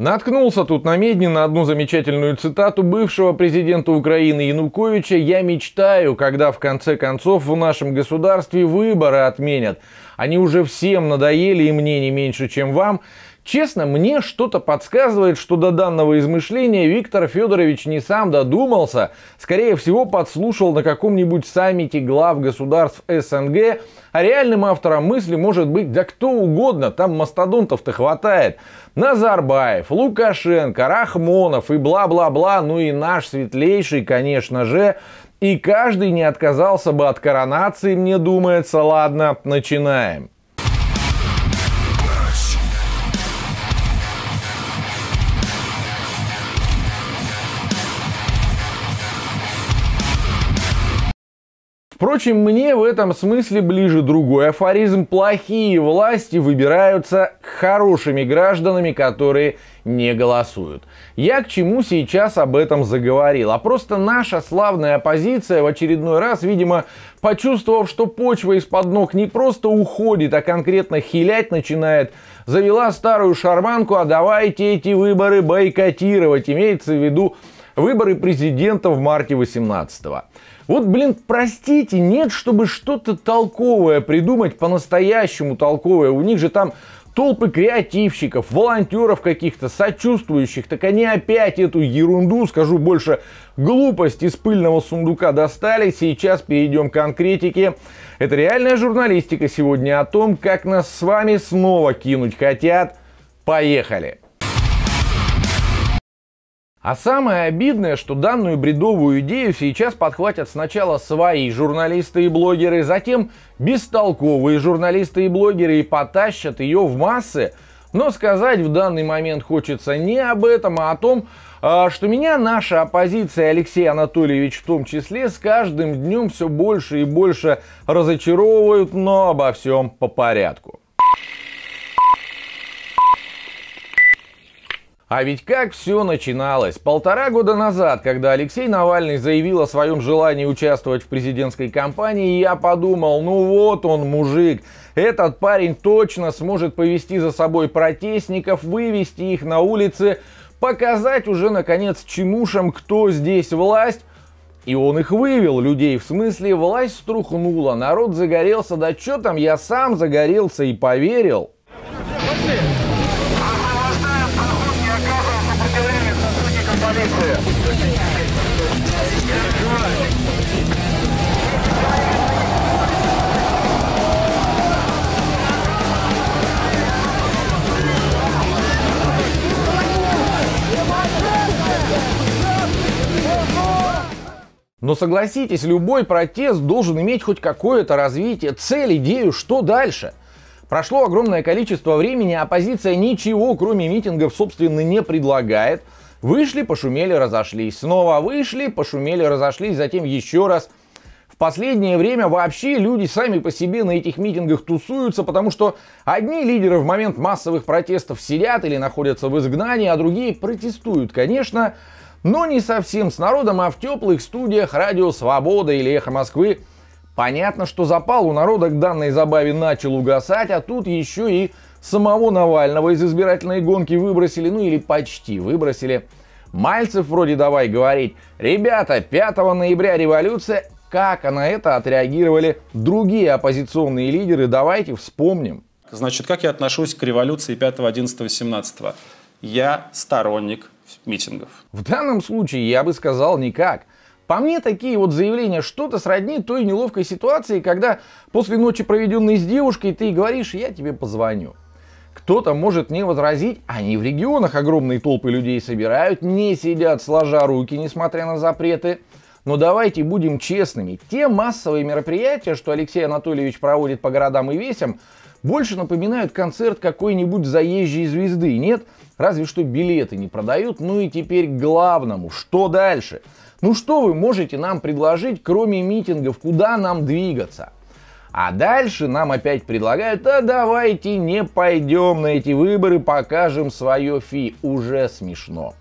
Наткнулся тут на медне на одну замечательную цитату бывшего президента Украины Януковича «Я мечтаю, когда в конце концов в нашем государстве выборы отменят. Они уже всем надоели и мне не меньше, чем вам». Честно, мне что-то подсказывает, что до данного измышления Виктор Федорович не сам додумался, скорее всего подслушал на каком-нибудь саммите глав государств СНГ, а реальным автором мысли может быть да кто угодно, там мастодонтов-то хватает. Назарбаев, Лукашенко, Рахмонов и бла-бла-бла, ну и наш светлейший, конечно же, и каждый не отказался бы от коронации, мне думается. Ладно, начинаем. Впрочем, мне в этом смысле ближе другой афоризм. Плохие власти выбираются хорошими гражданами, которые не голосуют. Я к чему сейчас об этом заговорил. А просто наша славная оппозиция в очередной раз, видимо, почувствовав, что почва из-под ног не просто уходит, а конкретно хилять начинает, завела старую шарманку, а давайте эти выборы бойкотировать. Имеется в виду Выборы президента в марте 18 -го. Вот, блин, простите, нет, чтобы что-то толковое придумать, по-настоящему толковое. У них же там толпы креативщиков, волонтеров каких-то, сочувствующих, так они опять эту ерунду, скажу больше, глупость из пыльного сундука достали. Сейчас перейдем к конкретике. Это реальная журналистика сегодня о том, как нас с вами снова кинуть хотят. Поехали! А самое обидное, что данную бредовую идею сейчас подхватят сначала свои журналисты и блогеры, затем бестолковые журналисты и блогеры и потащат ее в массы. Но сказать в данный момент хочется не об этом, а о том, а, что меня наша оппозиция Алексей Анатольевич в том числе с каждым днем все больше и больше разочаровывают, но обо всем по порядку. А ведь как все начиналось? Полтора года назад, когда Алексей Навальный заявил о своем желании участвовать в президентской кампании, я подумал, ну вот он, мужик, этот парень точно сможет повести за собой протестников, вывести их на улицы, показать уже наконец чинушам, кто здесь власть, и он их вывел, людей. В смысле, власть струхнула, народ загорелся, да что там, я сам загорелся и поверил. Но согласитесь, любой протест должен иметь хоть какое-то развитие, цель, идею, что дальше. Прошло огромное количество времени, а оппозиция ничего, кроме митингов, собственно, не предлагает. Вышли, пошумели, разошлись. Снова вышли, пошумели, разошлись, затем еще раз. В последнее время вообще люди сами по себе на этих митингах тусуются, потому что одни лидеры в момент массовых протестов сидят или находятся в изгнании, а другие протестуют, конечно но не совсем с народом, а в теплых студиях «Радио Свобода» или «Эхо Москвы». Понятно, что запал у народа к данной забаве начал угасать, а тут еще и самого Навального из избирательной гонки выбросили, ну или почти выбросили. Мальцев вроде давай говорить, ребята, 5 ноября революция, как на это отреагировали другие оппозиционные лидеры, давайте вспомним. Значит, как я отношусь к революции 5, 11, 17? я сторонник митингов. В данном случае я бы сказал никак. По мне, такие вот заявления что-то сродни той неловкой ситуации, когда после ночи, проведенной с девушкой, ты говоришь «я тебе позвоню». Кто-то может не возразить, они в регионах огромные толпы людей собирают, не сидят сложа руки, несмотря на запреты. Но давайте будем честными, те массовые мероприятия, что Алексей Анатольевич проводит по городам и весям, больше напоминают концерт какой-нибудь заезжей звезды, нет? Разве что билеты не продают. Ну и теперь к главному. Что дальше? Ну что вы можете нам предложить, кроме митингов, куда нам двигаться? А дальше нам опять предлагают, а давайте не пойдем на эти выборы, покажем свое фи. Уже смешно.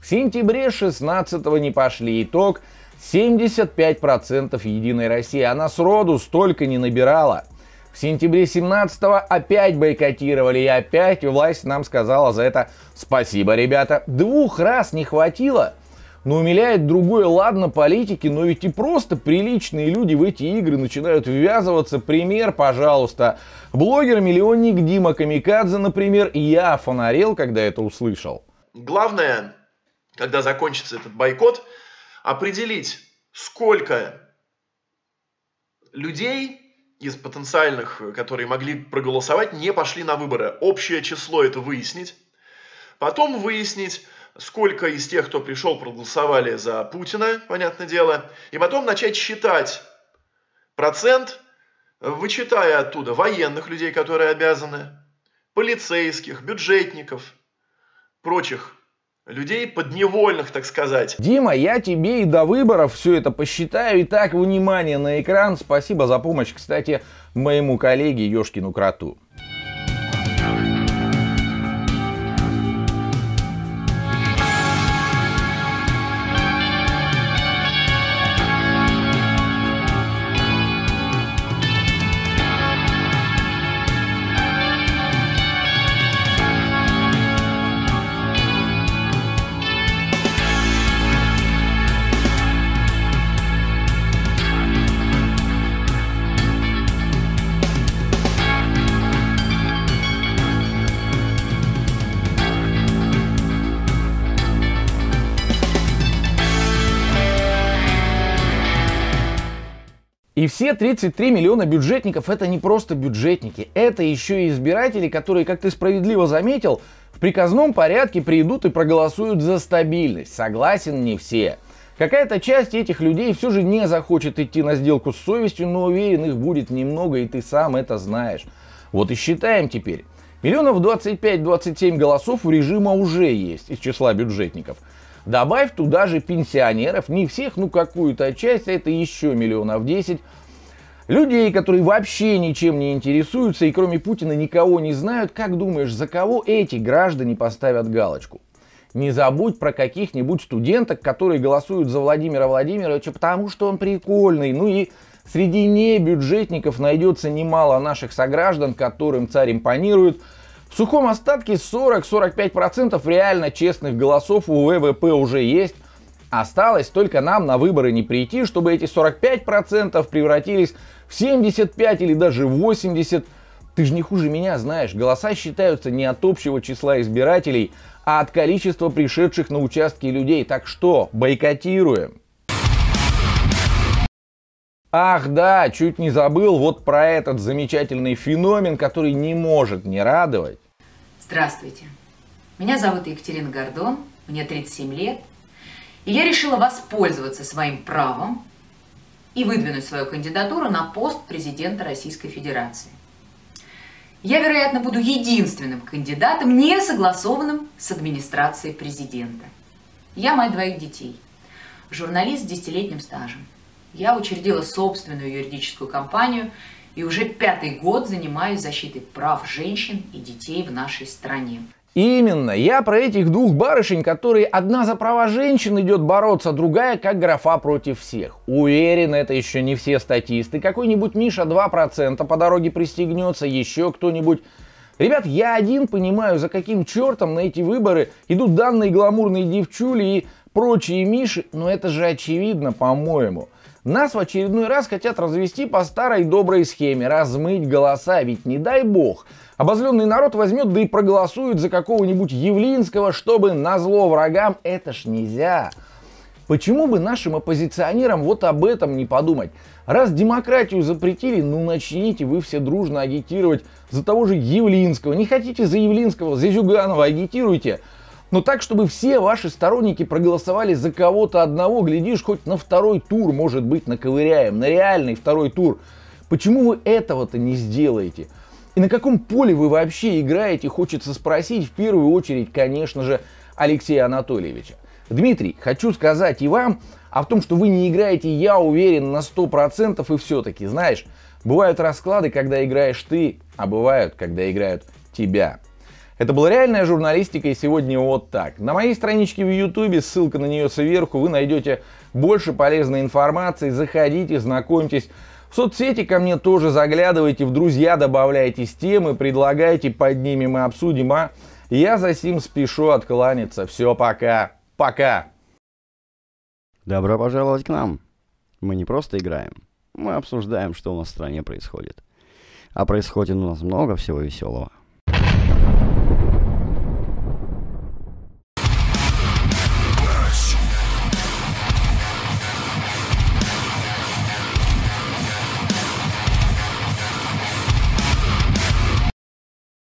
В сентябре 16 не пошли итог. 75% Единой России. Она сроду столько не набирала. В сентябре 17-го опять бойкотировали, и опять власть нам сказала за это спасибо, ребята. Двух раз не хватило. Но умиляет другое, ладно, политики, но ведь и просто приличные люди в эти игры начинают ввязываться. Пример, пожалуйста. Блогер-миллионник Дима Камикадзе, например, я фонарел, когда это услышал. Главное, когда закончится этот бойкот, определить, сколько людей из потенциальных, э, которые могли проголосовать, не пошли на выборы. Общее число это выяснить. Потом выяснить, сколько из тех, кто пришел, проголосовали за Путина, понятное дело. И потом начать считать процент, вычитая оттуда военных людей, которые обязаны, полицейских, бюджетников, прочих людей подневольных, так сказать. Дима, я тебе и до выборов все это посчитаю. Итак, внимание на экран. Спасибо за помощь, кстати, моему коллеге Ёшкину Крату. И все 33 миллиона бюджетников это не просто бюджетники, это еще и избиратели, которые, как ты справедливо заметил, в приказном порядке придут и проголосуют за стабильность. Согласен, не все. Какая-то часть этих людей все же не захочет идти на сделку с совестью, но уверен, их будет немного, и ты сам это знаешь. Вот и считаем теперь. Миллионов 25-27 голосов у режима уже есть из числа бюджетников – Добавь туда же пенсионеров, не всех, ну какую-то часть, это еще миллионов 10, Людей, которые вообще ничем не интересуются и кроме Путина никого не знают, как думаешь, за кого эти граждане поставят галочку? Не забудь про каких-нибудь студенток, которые голосуют за Владимира Владимировича, потому что он прикольный. Ну и среди небюджетников найдется немало наших сограждан, которым царь импонирует – в сухом остатке 40-45% реально честных голосов у ВВП уже есть. Осталось только нам на выборы не прийти, чтобы эти 45% превратились в 75 или даже 80. Ты же не хуже меня знаешь, голоса считаются не от общего числа избирателей, а от количества пришедших на участки людей. Так что, бойкотируем. Ах да, чуть не забыл вот про этот замечательный феномен, который не может не радовать. Здравствуйте, меня зовут Екатерина Гордон, мне 37 лет, и я решила воспользоваться своим правом и выдвинуть свою кандидатуру на пост президента Российской Федерации. Я, вероятно, буду единственным кандидатом, не согласованным с администрацией президента. Я мать двоих детей, журналист с десятилетним стажем – я учредила собственную юридическую компанию и уже пятый год занимаюсь защитой прав женщин и детей в нашей стране. Именно, я про этих двух барышень, которые одна за права женщин идет бороться, другая как графа против всех. Уверен, это еще не все статисты. Какой-нибудь Миша 2% по дороге пристегнется, еще кто-нибудь. Ребят, я один понимаю, за каким чертом на эти выборы идут данные гламурные девчули и прочие Миши, но это же очевидно, по-моему. Нас в очередной раз хотят развести по старой доброй схеме, размыть голоса, ведь не дай бог. Обозленный народ возьмет да и проголосует за какого-нибудь Явлинского, чтобы назло врагам, это ж нельзя. Почему бы нашим оппозиционерам вот об этом не подумать? Раз демократию запретили, ну начните вы все дружно агитировать за того же Явлинского. Не хотите за Явлинского, за Зюганова агитируйте. Но так, чтобы все ваши сторонники проголосовали за кого-то одного, глядишь, хоть на второй тур, может быть, наковыряем, на реальный второй тур. Почему вы этого-то не сделаете? И на каком поле вы вообще играете, хочется спросить в первую очередь, конечно же, Алексея Анатольевича. Дмитрий, хочу сказать и вам, а в том, что вы не играете, я уверен на 100% и все-таки, знаешь, бывают расклады, когда играешь ты, а бывают, когда играют тебя. Это была реальная журналистика и сегодня вот так. На моей страничке в Ютубе, ссылка на нее сверху, вы найдете больше полезной информации. Заходите, знакомьтесь. В соцсети ко мне тоже заглядывайте, в друзья добавляйтесь темы, предлагайте, под ними мы обсудим, а я за сим спешу откланяться. Все, пока. Пока. Добро пожаловать к нам. Мы не просто играем. Мы обсуждаем, что у нас в стране происходит. А происходит у нас много всего веселого.